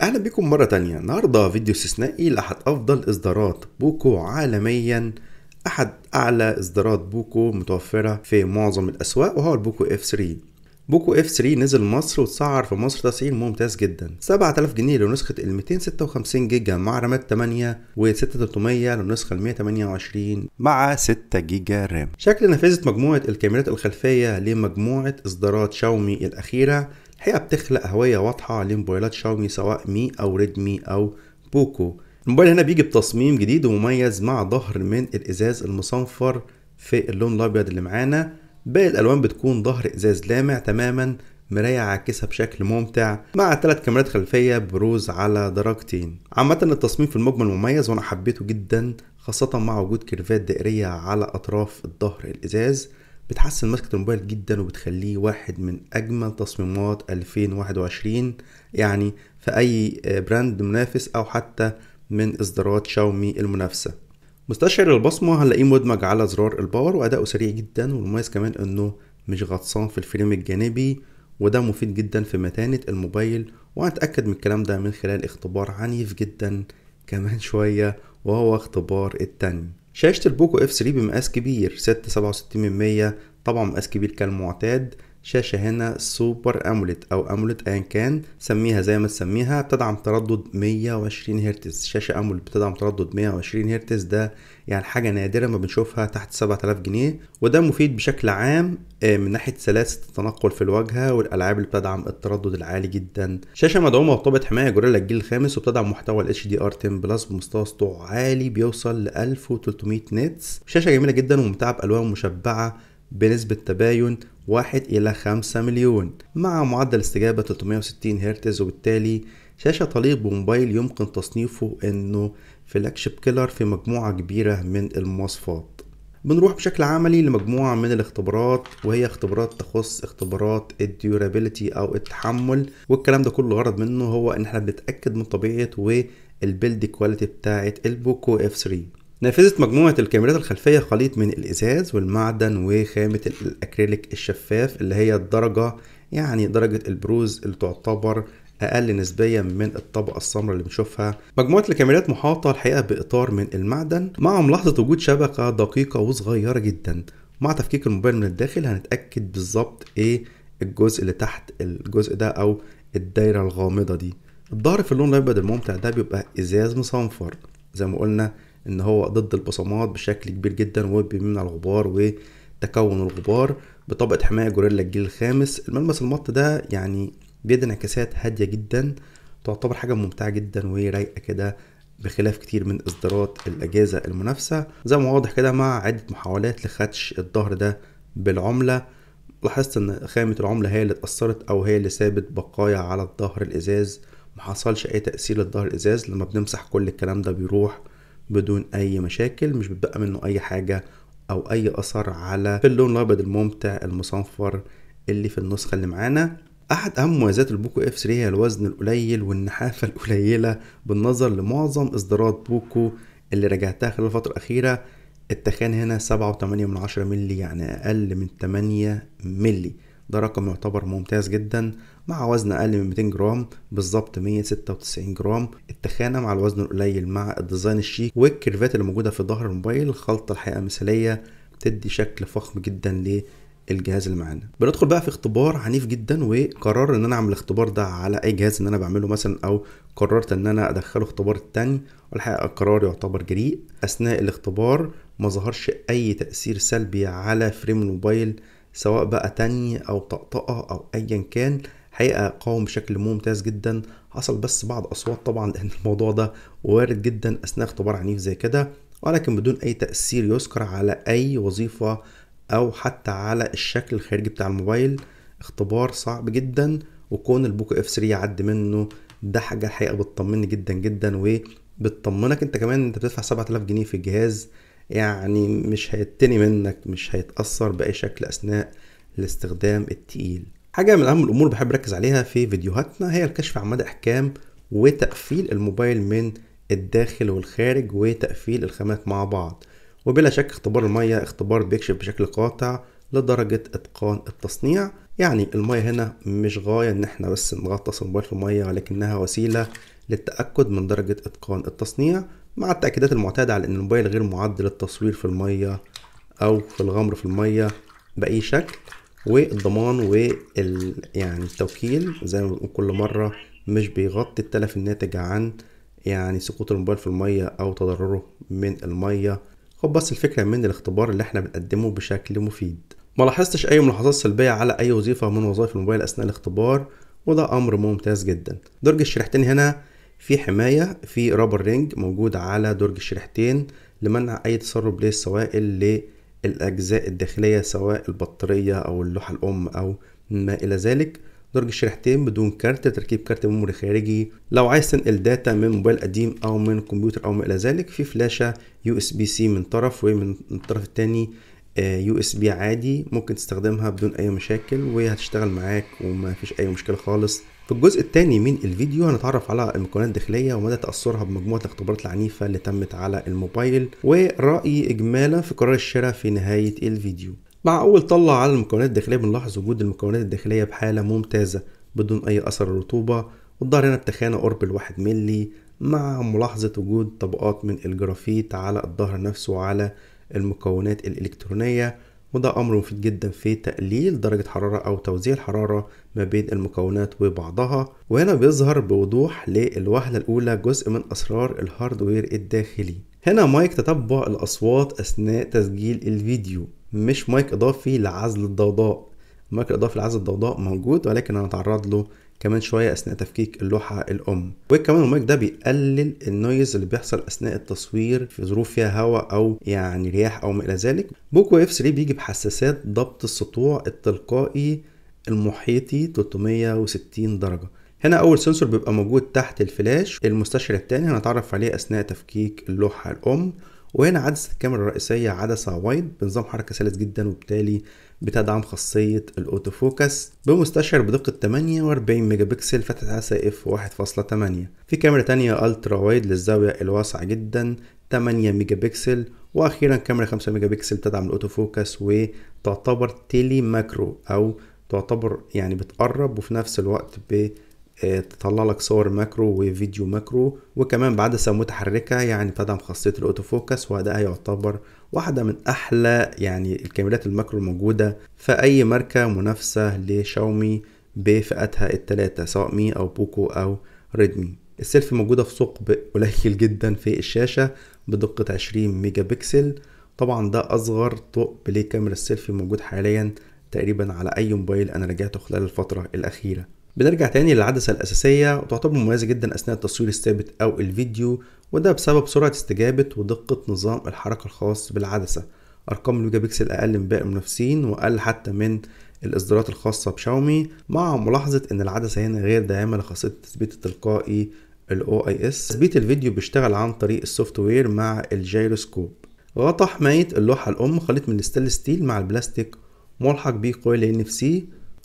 اهلا بكم مرة تانية النهاردة فيديو استثنائي لأحد أفضل إصدارات بوكو عالميا أحد أعلى إصدارات بوكو متوفرة في معظم الأسواق وهو البوكو اف 3 بوكو اف 3 نزل مصر واتسعر في مصر تسعير ممتاز جدا 7000 جنيه لنسخة ال 256 جيجا مع رامات 8 و 6300 للنسخة ال 128 مع 6 جيجا رام شكل نافذة مجموعة الكاميرات الخلفية لمجموعة اصدارات شاومي الأخيرة الحقيقة بتخلق هوية واضحة لموبايلات شاومي سواء مي أو ريدمي أو بوكو الموبايل هنا بيجي بتصميم جديد ومميز مع ظهر من الإزاز المصنفر في اللون الأبيض اللي معانا باقي الألوان بتكون ظهر إزاز لامع تماما مراية عاكسة بشكل ممتع مع ثلاث كاميرات خلفية بروز على درجتين عامة التصميم في المجمل مميز وأنا حبيته جدا خاصة مع وجود كيرفات دائرية على أطراف الظهر الإزاز بتحسن ماسكة الموبايل جدا وبتخليه واحد من أجمل تصميمات 2021 يعني في أي براند منافس أو حتى من إصدارات شاومي المنافسة مستشعر البصمة هنلاقيه مدمج على زرار الباور وأداؤه سريع جدا والمميز كمان إنه مش غطسان في الفريم الجانبي وده مفيد جدا في متانة الموبايل وهنتأكد من الكلام ده من خلال اختبار عنيف جدا كمان شوية وهو اختبار التاني شاشة البوكو اف 3 بمقاس كبير 6 67 100 طبعا مقاس كبير كالمعتاد شاشة هنا سوبر أمولت أو أمولت أيا كان سميها زي ما تسميها بتدعم تردد 120 هرتز شاشة أمولت بتدعم تردد 120 هرتز ده يعني حاجة نادرة ما بنشوفها تحت 7000 جنيه وده مفيد بشكل عام آه، من ناحية سلاسة التنقل في الواجهة والألعاب اللي بتدعم التردد العالي جدا شاشة مدعومة بطابة حماية جوريلا الجيل الخامس وبتدعم محتوى ال HDR 10 بلس بمستوى سطوع عالي بيوصل ل 1300 نتس شاشة جميلة جدا وممتعة بألوان مشبعة بنسبة تباين 1 إلى 5 مليون مع معدل استجابة 360 هرتز وبالتالي شاشة طليق بموبايل يمكن تصنيفه إنه فلاكشيب كيلر في مجموعة كبيرة من المواصفات بنروح بشكل عملي لمجموعة من الاختبارات وهي اختبارات تخص اختبارات الديورابيلتي أو التحمل والكلام ده كله غرض منه هو إن احنا بنتأكد من طبيعة والبيلد كواليتي بتاعة البوكو اف 3 نافذه مجموعة الكاميرات الخلفية خليط من الإزاز والمعدن وخامة الأكريليك الشفاف اللي هي الدرجة يعني درجة البروز اللي تعتبر أقل نسبيا من الطبقة السمراء اللي بنشوفها مجموعة الكاميرات محاطة الحقيقة بإطار من المعدن مع ملاحظة وجود شبكة دقيقة وصغيرة جدا مع تفكيك الموبايل من الداخل هنتأكد بالظبط إيه الجزء اللي تحت الجزء ده أو الدايرة الغامضة دي الظهر في اللون الأبيض الممتع ده بيبقى إزاز مصنفر زي ما قلنا ان هو ضد البصمات بشكل كبير جدا وبيمنع الغبار وتكون الغبار بطبقة حماية جوريلا الجيل الخامس الملمس المط ده يعني بيدي انعكاسات هادية جدا تعتبر حاجة ممتعة جدا ورايقة كده بخلاف كتير من اصدارات الاجهزة المنافسة زي ما واضح كده مع عدة محاولات لخدش الظهر ده بالعملة لاحظت ان خامة العملة هي اللي اتأثرت او هي اللي سابت بقايا على الظهر الازاز محصلش اي تأثير للظهر الازاز لما بنمسح كل الكلام ده بيروح بدون اي مشاكل مش بتبقى منه اي حاجه او اي اثر على اللون الابيض الممتع المصنفر اللي في النسخه اللي معانا احد اهم مميزات البوكو اف 3 هي الوزن القليل والنحافه القليله بالنظر لمعظم اصدارات بوكو اللي راجعتها خلال الفتره الاخيره التخان هنا سبعة وتمانية من عشرة ملي يعني أقل من تمانية ملي ده رقم يعتبر ممتاز جدا مع وزن اقل من 200 جرام بالظبط 196 جرام التخانه مع الوزن القليل مع الديزاين الشيك والكيرفات اللي موجوده في ظهر الموبايل خلطه الحقيقه مثاليه بتدي شكل فخم جدا للجهاز اللي معانا بندخل بقى في اختبار عنيف جدا وقرر ان انا اعمل الاختبار ده على اي جهاز ان انا بعمله مثلا او قررت ان انا ادخله اختبار التاني والحقيقه القرار يعتبر جريء اثناء الاختبار ما ظهرش اي تاثير سلبي على فريم الموبايل سواء بقى تاني أو طقطقة أو أيا كان حقيقة قاوم بشكل ممتاز جدا حصل بس بعض أصوات طبعا لأن الموضوع ده وارد جدا أثناء اختبار عنيف زي كده ولكن بدون أي تأثير يذكر على أي وظيفة أو حتى على الشكل الخارجي بتاع الموبايل اختبار صعب جدا وكون البوكو اف 3 يعدي منه ده حاجة الحقيقة بتطمني جدا جدا وبتطمنك انت كمان انت بتدفع 7000 جنيه في الجهاز يعني مش هيتني منك مش هيتأثر بأي شكل أثناء الاستخدام التقيل حاجة من أهم الأمور بحب أركز عليها في فيديوهاتنا هي الكشف عن مدى إحكام وتقفيل الموبايل من الداخل والخارج وتقفيل الخامات مع بعض وبلا شك اختبار المية اختبار بيكشف بشكل قاطع لدرجة إتقان التصنيع يعني المية هنا مش غاية إن إحنا بس نغطس الموبايل في المية ولكنها وسيلة للتأكد من درجة إتقان التصنيع مع التأكيدات المعتادة على أن الموبايل غير معد للتصوير في المية أو في الغمر في المية بأي شكل والضمان وال يعني التوكيل زي ما بنقول كل مرة مش بيغطي التلف الناتج عن يعني سقوط الموبايل في المية أو تضرره من المية خد بس الفكرة من الاختبار اللي احنا بنقدمه بشكل مفيد ملاحظتش أي ملاحظات سلبية على أي وظيفة من وظائف الموبايل أثناء الاختبار وده أمر ممتاز جدا درج الشريحتين هنا في حماية في رابر رينج موجود على درج الشريحتين لمنع أي تسرب للسوائل للأجزاء الداخلية سواء البطارية أو اللوحة الأم أو ما إلى ذلك درج الشريحتين بدون كارت تركيب كارت ميموري خارجي لو عايز تنقل داتا من موبايل قديم او من كمبيوتر او ما الى ذلك في فلاشة يو اس بي سي من طرف ومن الطرف التاني يو اس بي عادي ممكن تستخدمها بدون اي مشاكل وهتشتغل معاك وما فيش اي مشكلة خالص في الجزء الثاني من الفيديو هنتعرف على المكونات الداخليه ومدى تاثرها بمجموعه الاختبارات العنيفه اللي تمت على الموبايل ورايي اجمالا في قرار الشراء في نهايه الفيديو مع اول طلع على المكونات الداخليه بنلاحظ وجود المكونات الداخليه بحاله ممتازه بدون اي اثر رطوبه والظهر هنا بتخانة قرب الواحد ملي مع ملاحظة وجود طبقات من الجرافيت على الظهر نفسه وعلى المكونات الإلكترونية وده أمر مفيد جدا في تقليل درجة حرارة أو توزيع الحرارة ما بين المكونات وبعضها وهنا بيظهر بوضوح للوهلة الأولى جزء من أسرار الهاردوير الداخلي هنا مايك تتبع الأصوات أثناء تسجيل الفيديو مش مايك إضافي لعزل الضوضاء مايك الإضافي لعزل الضوضاء موجود ولكن هنتعرض له كمان شويه اثناء تفكيك اللوحه الام وكمان المايك ده بيقلل النويز اللي بيحصل اثناء التصوير في ظروف فيها هواء او يعني رياح او ما الى ذلك بوكو اف 3 بيجي بحساسات ضبط السطوع التلقائي المحيطي 360 درجه هنا اول سنسور بيبقى موجود تحت الفلاش المستشعر الثاني هنتعرف عليه اثناء تفكيك اللوحه الام وهنا عدسه الكاميرا الرئيسيه عدسه وايد بنظام حركه سلس جدا وبالتالي بتدعم خاصية الأوتو فوكس بمستشعر بدقة 48 ميجا بكسل فتحة سائف 1.8 في كاميرا تانية ألترا وايد للزاوية الواسعة جدا 8 ميجا بكسل وأخيرا كاميرا 5 ميجا بكسل تدعم الأوتو فوكس وتعتبر تيلي ماكرو أو تعتبر يعني بتقرب وفي نفس الوقت آه، تطلع لك صور ماكرو وفيديو ماكرو وكمان بعدسة متحركة يعني تدعم خاصية الأوتو فوكس وأدائها يعتبر واحدة من أحلى يعني الكاميرات الماكرو الموجودة في أي ماركة منافسة لشاومي بفئتها التلاتة سواء مي أو بوكو أو ريدمي السيلفي موجودة في ثقب قليل جدا في الشاشة بدقة 20 ميجا بكسل طبعا ده أصغر ثقب بليه كاميرا السيلفي موجود حاليا تقريبا على أي موبايل أنا رجعته خلال الفترة الأخيرة بنرجع تاني للعدسة الأساسية وتعتبر مميزة جدا أثناء التصوير الثابت أو الفيديو وده بسبب سرعة استجابة ودقة نظام الحركة الخاص بالعدسة أرقام الميجا بكسل أقل من باقي المنافسين وأقل حتى من الإصدارات الخاصة بشاومي مع ملاحظة إن العدسة هنا غير داعمة لخاصية التثبيت التلقائي اي OIS تثبيت الفيديو بيشتغل عن طريق السوفت وير مع الجيروسكوب غطا حماية اللوحة الأم خليط من الستانلس ستيل مع البلاستيك ملحق بيه كويل NFC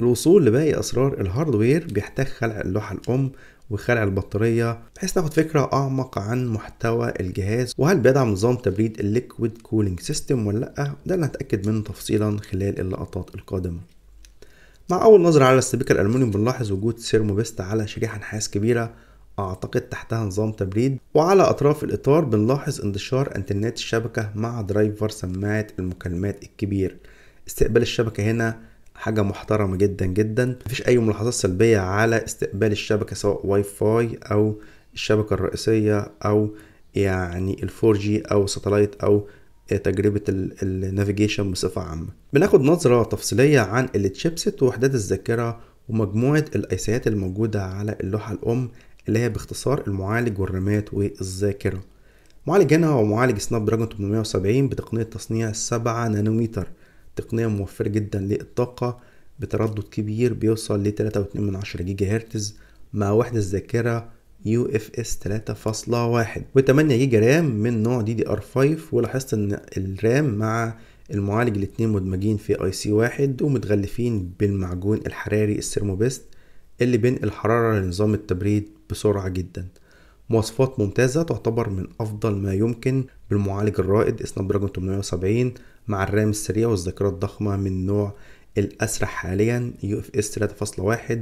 الوصول لباقي أسرار الهاردوير بيحتاج خلع اللوحة الأم وخلع البطارية بحيث ناخد فكرة أعمق عن محتوى الجهاز وهل بيدعم نظام تبريد الليكويد كولينج سيستم ولا لأ ده اللي هتأكد منه تفصيلا خلال اللقطات القادمة مع أول نظرة على السبيكة الالمنيوم بنلاحظ وجود سيرمو بيست على شريحة نحاس كبيرة أعتقد تحتها نظام تبريد وعلى أطراف الإطار بنلاحظ انتشار أنترنت الشبكة مع درايفر سماعة المكالمات الكبير استقبال الشبكة هنا حاجه محترمه جدا جدا مفيش اي ملاحظات سلبيه على استقبال الشبكه سواء واي فاي او الشبكه الرئيسيه او يعني الفور جي او ساتلايت او تجربة النافيجيشن بصفة عامة بناخد نظرة تفصيلية عن التشيبسيت ووحدات الذاكرة ومجموعة الأيسيات الموجودة على اللوحة الأم اللي هي باختصار المعالج والرامات والذاكرة معالج هنا هو معالج سناب دراجون 870 بتقنية تصنيع 7 نانومتر تقنية موفرة جدا للطاقة بتردد كبير بيوصل ل 3.2 جيجا هرتز مع وحدة ذاكرة يو اف اس 3.1 و8 جيجا رام من نوع دي دي ار 5 ولاحظت ان الرام مع المعالج الاتنين مدمجين في اي سي واحد ومتغلفين بالمعجون الحراري السيرموبيست اللي بين الحرارة لنظام التبريد بسرعة جدا مواصفات ممتازة تعتبر من أفضل ما يمكن المعالج الرائد سناب دراجون 870 مع الرام السريع والذاكرة الضخمة من نوع الأسرع حاليا يو اف اس 3.1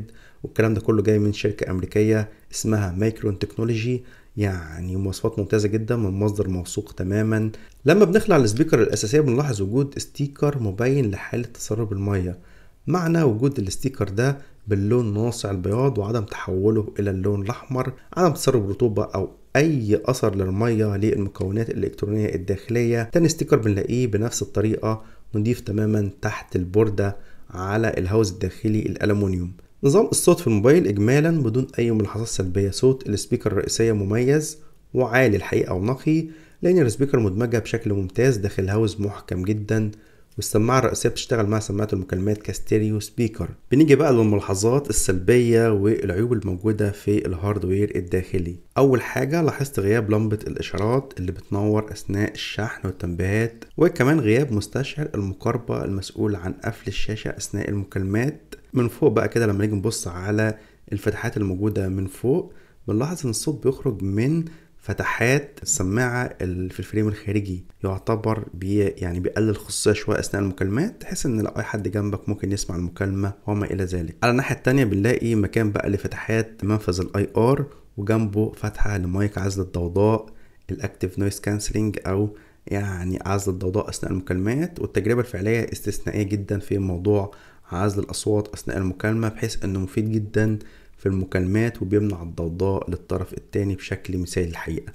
والكلام ده كله جاي من شركة أمريكية اسمها مايكرون تكنولوجي يعني مواصفات ممتازة جدا من مصدر موثوق تماما لما بنخلع السبيكر الأساسية بنلاحظ وجود ستيكر مبين لحالة تسرب المية معنى وجود الستيكر ده باللون ناصع البياض وعدم تحوله إلى اللون الأحمر عدم تسرب رطوبة أو اي اثر للميه للمكونات الالكترونيه الداخليه تاني ستيكر بنلاقيه بنفس الطريقه نضيف تماما تحت البورده على الهوز الداخلي الالومنيوم نظام الصوت في الموبايل اجمالا بدون اي ملاحظات سلبيه صوت السبيكر الرئيسيه مميز وعالي الحقيقه ونقي لان السبيكر مدمجه بشكل ممتاز داخل هاوز محكم جدا والسماعة الرئيسية بتشتغل مع سماعة المكالمات كستيريو سبيكر بنيجي بقى للملاحظات السلبية والعيوب الموجودة في الهاردوير الداخلي أول حاجة لاحظت غياب لمبة الإشارات اللي بتنور أثناء الشحن والتنبيهات وكمان غياب مستشعر المقاربة المسؤول عن قفل الشاشة أثناء المكالمات من فوق بقى كده لما نيجي نبص على الفتحات الموجودة من فوق بنلاحظ إن الصوت بيخرج من فتحات السماعة في الفريم الخارجي يعتبر بي يعني بيقلل خصوصية شوية أثناء المكالمات تحس إن لو أي حد جنبك ممكن يسمع المكالمة وما إلى ذلك على الناحية التانية بنلاقي مكان بقى لفتحات منفذ الأي آر وجنبه فتحة لمايك عزل الضوضاء الأكتيف نويز كانسلينج أو يعني عزل الضوضاء أثناء المكالمات والتجربة الفعلية استثنائية جدا في موضوع عزل الأصوات أثناء المكالمة بحيث إنه مفيد جدا في المكالمات وبيمنع الضوضاء للطرف التاني بشكل مثالي الحقيقة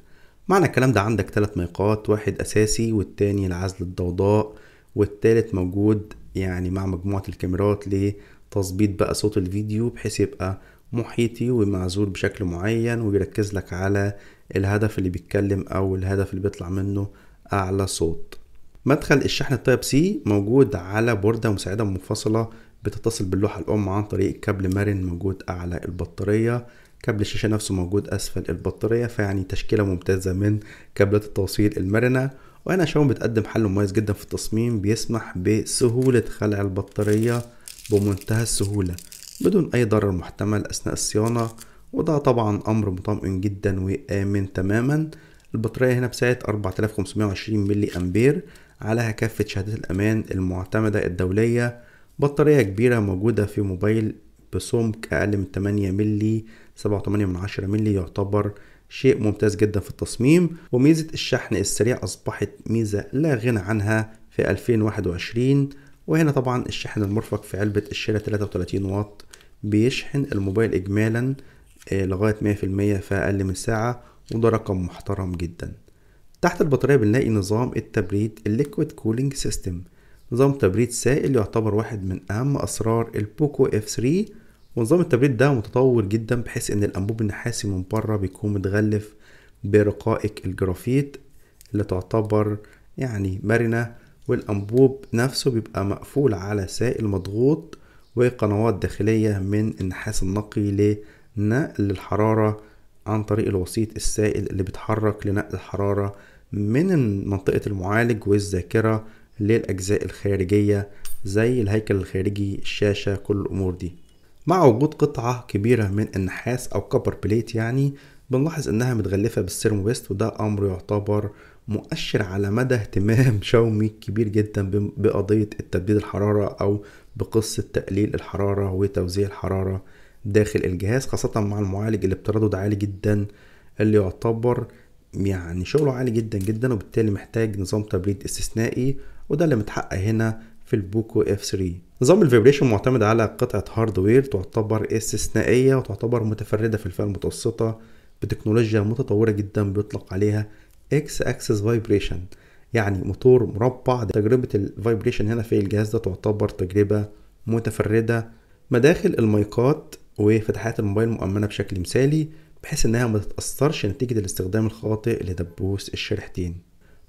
معنى الكلام ده عندك ثلاث ميقات واحد أساسي والتاني لعزل الضوضاء والتالت موجود يعني مع مجموعة الكاميرات لتظبيط بقى صوت الفيديو بحيث يبقى محيطي ومعزول بشكل معين ويركز لك على الهدف اللي بيتكلم أو الهدف اللي بيطلع منه أعلى صوت مدخل الشحن التايب سي موجود على بوردة مساعدة منفصلة بتتصل باللوحة الأم عن طريق كابل مرن موجود أعلى البطارية كابل الشاشة نفسه موجود أسفل البطارية فيعني تشكيلة ممتازة من كابلات التوصيل المرنة وهنا شاومي بتقدم حل مميز جدا في التصميم بيسمح بسهولة خلع البطارية بمنتهى السهولة بدون أي ضرر محتمل أثناء الصيانة وده طبعا أمر مطمئن جدا وآمن تماما البطارية هنا بسعة 4520 ملي أمبير عليها كافة شهادات الأمان المعتمدة الدولية بطارية كبيرة موجودة في موبايل بسمك أقل من 8 ملي 7.8 من 10 ملي يعتبر شيء ممتاز جدا في التصميم وميزة الشحن السريع أصبحت ميزة لا غنى عنها في 2021 وهنا طبعا الشحن المرفق في علبة تلاتة 33 واط بيشحن الموبايل إجمالا آه، لغاية 100% في أقل من ساعة وده رقم محترم جدا تحت البطارية بنلاقي نظام التبريد الليكويد كولينج سيستم نظام تبريد سائل يعتبر واحد من أهم أسرار البوكو اف 3 ونظام التبريد ده متطور جدا بحيث إن الأنبوب النحاسي من بره بيكون متغلف برقائق الجرافيت اللي تعتبر يعني مرنة والأنبوب نفسه بيبقى مقفول على سائل مضغوط وقنوات داخلية من النحاس النقي لنقل الحرارة عن طريق الوسيط السائل اللي بيتحرك لنقل الحرارة من منطقة المعالج والذاكرة للأجزاء الخارجية زي الهيكل الخارجي الشاشة كل الأمور دي مع وجود قطعة كبيرة من النحاس أو كبر بليت يعني بنلاحظ إنها متغلفة ويست وده أمر يعتبر مؤشر على مدى اهتمام شاومي كبير جدا بقضية التبديد الحرارة أو بقصة تقليل الحرارة وتوزيع الحرارة داخل الجهاز خاصة مع المعالج اللي بتردد عالي جدا اللي يعتبر يعني شغله عالي جدا جدا وبالتالي محتاج نظام تبريد استثنائي وده اللي متحقق هنا في البوكو اف 3 نظام الفيبريشن معتمد على قطعة هاردوير تعتبر استثنائية وتعتبر متفردة في الفئة المتوسطة بتكنولوجيا متطورة جدا بيطلق عليها اكس اكسس فايبريشن يعني موتور مربع تجربة الفايبريشن هنا في الجهاز ده تعتبر تجربة متفردة مداخل المايكات وفتحات الموبايل مؤمنة بشكل مثالي بحيث انها ما تتأثرش نتيجة الاستخدام الخاطئ لدبوس الشريحتين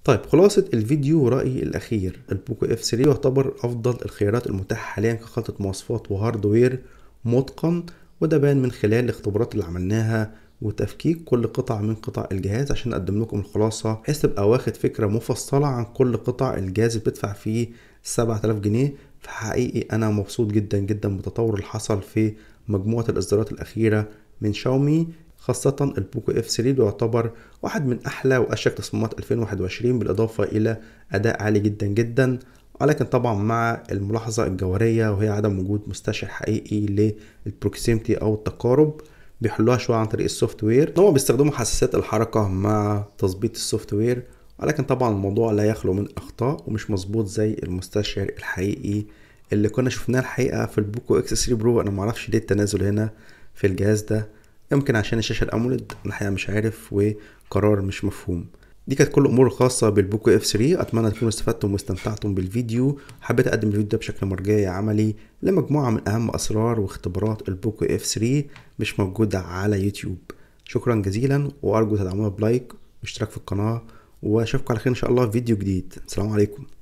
طيب خلاصة الفيديو ورأيي الأخير البوكو اف 3 يعتبر أفضل الخيارات المتاحة حاليا كخلطة مواصفات وهاردوير متقن وده بان من خلال الاختبارات اللي عملناها وتفكيك كل قطعة من قطع الجهاز عشان أقدم لكم الخلاصة بحيث تبقى واخد فكرة مفصلة عن كل قطع الجهاز اللي بتدفع فيه 7000 جنيه فحقيقي أنا مبسوط جدا جدا بالتطور اللي حصل في مجموعة الإصدارات الأخيرة من شاومي خاصة البوكو اف 3 بيعتبر واحد من أحلى وأشيك تصميمات 2021 بالإضافة إلى أداء عالي جدا جدا ولكن طبعا مع الملاحظة الجوهرية وهي عدم وجود مستشعر حقيقي للبروكسيمتي أو التقارب بيحلوها شوية عن طريق السوفت وير هما بيستخدموا حساسات الحركة مع تظبيط السوفت وير ولكن طبعا الموضوع لا يخلو من أخطاء ومش مظبوط زي المستشعر الحقيقي اللي كنا شفناه الحقيقة في البوكو اكس 3 برو أنا معرفش ليه التنازل هنا في الجهاز ده يمكن عشان الشاشة الأمولد الحقيقة مش عارف وقرار مش مفهوم دي كانت كل الامور الخاصه بالبوكو اف 3 اتمنى تكونوا استفدتم واستمتعتم بالفيديو حبيت اقدم الفيديو ده بشكل مرجعي عملي لمجموعه من اهم اسرار واختبارات البوكو اف 3 مش موجوده على يوتيوب شكرا جزيلا وارجو تدعمونا بلايك واشتراك في القناه واشوفكم على خير ان شاء الله في فيديو جديد السلام عليكم